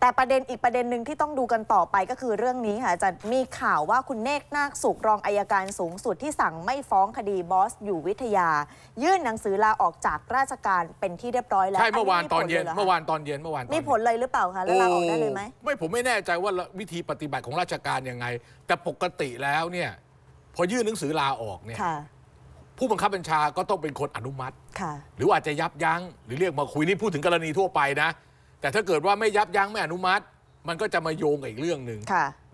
แต่ประเด็นอีกประเด็นหนึ่งที่ต้องดูกันต่อไปก็คือเรื่องนี้ค่ะจะมีข่าวว่าคุณเนกนาคสุกรองอายการสูงสุดที่สั่งไม่ฟ้องคดีบอส อยู่วิทยา ยื่นหนังสือลาออกจากราชการเป็นที่เรียบร้อยแล้วใช่เมื่อวานตอนเย็นเมื่อวานตอนเย็นเมื่อวานมีผลเลยหรือเปล่าคะแล้วลาออกได้เลยไหมไม่ผมไม่แน่ใจว่าวิธีปฏิบัติของราชการยังไงแต่ปกติแล้วเนี่ยพอยื่นหนังสือลาออกเนี่ยผู้บังคับบัญชาก็ต้องเป็นคนอนุมัติหรืออาจจะยับยั้งหรือเรียกมาคุยนี่พูดถึงกรณีทั่วไปนะแต่ถ้าเกิดว่าไม่ยับยั้งไม่อนุมัติ มันก็จะมาโยงกับอีกเรื่องหนึ่ง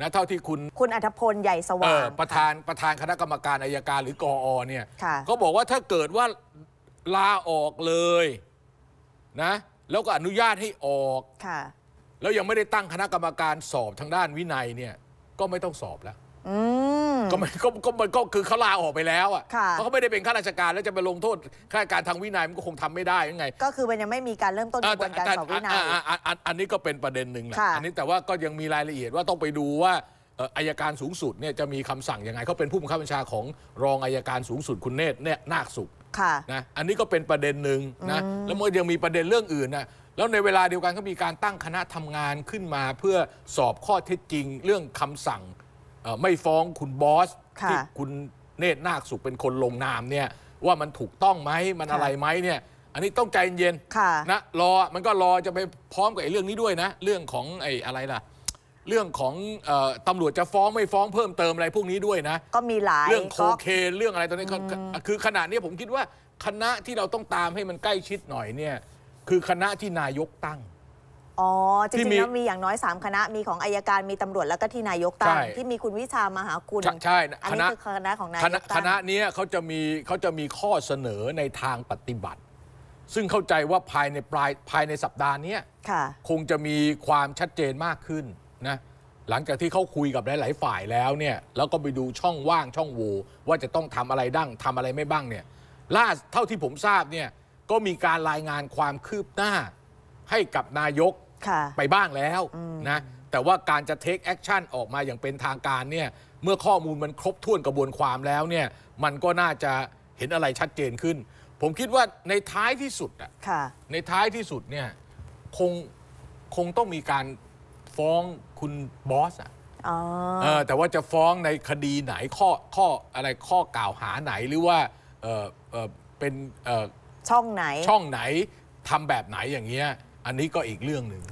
นะเท่าที่คุณ คุณอัธพลใหญ่สว่างประธานประธานคณะกรรมการอายการหรือกออเนี่ยเขาบอกว่าถ้าเกิดว่าลาออกเลยนะแล้วก็อนุญาตให้ออกแล้วยังไม่ได้ตั้งคณะกรรมการสอบทางด้านวินัยเนี่ยก็ไม่ต้องสอบแล้วก็มันก็ก็มันก็คือเขาลาออกไปแล้วอ่ะเพราะเขาไม่ได้เป็นข้าราชการแล้วจะไปลงโทษข้าราชการทางวินัยมันก็คงทำไม่ได้ยังไง ก็คือมันยังไม่มีการเริ่มต้นกระบวนการสอบวินัย อันนี้ก็เป็นประเด็นหนึ่งแหละ อันนี้แต่ว่าก็ยังมีรายละเอียดว่าต้องไปดูว่าอายการสูงสุดเนี่ยจะมีคำสั่งยังไงเขาเป็นผู้บังคับบัญชาของรองอายการสูงสุดคุณเนตรเนี่ยนาคสุขนะ อันนี้ก็เป็นประเด็นหนึ่งนะ แล้วมันยังมีประเด็นเรื่องอื่นนะ แล้วในเวลาเดียวกันก็มีการตั้งคณะทำงานขึ้นมา เพื่อสอบข้อเท็จจริง เรื่องคำสั่งไม่ฟ้องคุณบอสที่คุณเนตรนาคสุขเป็นคนลงนามเนี่ยว่ามันถูกต้องไหมมันอะไรไหมเนี่ย อันนี้ต้องใจเย็นนะรอมันก็รอจะไปพร้อมกับไอ้เรื่องนี้ด้วยนะ เรื่องของไอ้อะไรล่ะเรื่องของตำรวจจะฟ้องไม่ฟ้องเพิ่มเติมอะไรพวกนี้ด้วยนะ ก็มีหลายเรื่องโคเคนเรื่องอะไรตอนนี้คือขณะนี้ผมคิดว่าคณะที่เราต้องตามให้มันใกล้ชิดหน่อยเนี่ยคือคณะที่นายกตั้งอ๋อ จริงๆแล้วมีอย่างน้อย 3 คณะมีของอายการมีตำรวจแล้วก็ที่นายกตั้งที่มีคุณวิชา มหาคุณใช่นีคือคณะของนายกคณะนี้เขาจะมีเขาจะมีข้อเสนอในทางปฏิบัติ ซึ่งเข้าใจว่าภายในปลายภายในสัปดาห์นี้คงจะมีความชัดเจนมากขึ้นนะหลังจากที่เขาคุยกับหลายๆฝ่ายแล้วเนี่ยแล้วก็ไปดูช่องว่างช่องโหว่ว่าจะต้องทำอะไรดั้งทำอะไรไม่บ้างเนี่ยล่าเท่าที่ผมทราบเนี่ยก็มีการรายงานความคืบหน้า ให้กับนายกไปบ้างแล้วนะแต่ว่าการจะเทคแอคชั่นออกมาอย่างเป็นทางการเนี่ยเมื่อข้อมูลมันครบถ้วนกระบวนความแล้วเนี่ยมันก็น่าจะเห็นอะไรชัดเจนขึ้น ผมคิดว่าในท้ายที่สุดอะในท้ายที่สุดเนี่ยคงคงต้องมีการฟ้องคุณบอสอะแต่ว่าจะฟ้องในคดีไหน ข้อข้ออะไรข้อกล่าวหาไหนหรือว่าเป็นช่องไหนช่องไหนทำแบบไหนอย่างเงี้ยอันนี้ก็อีกเรื่องหนึ่ง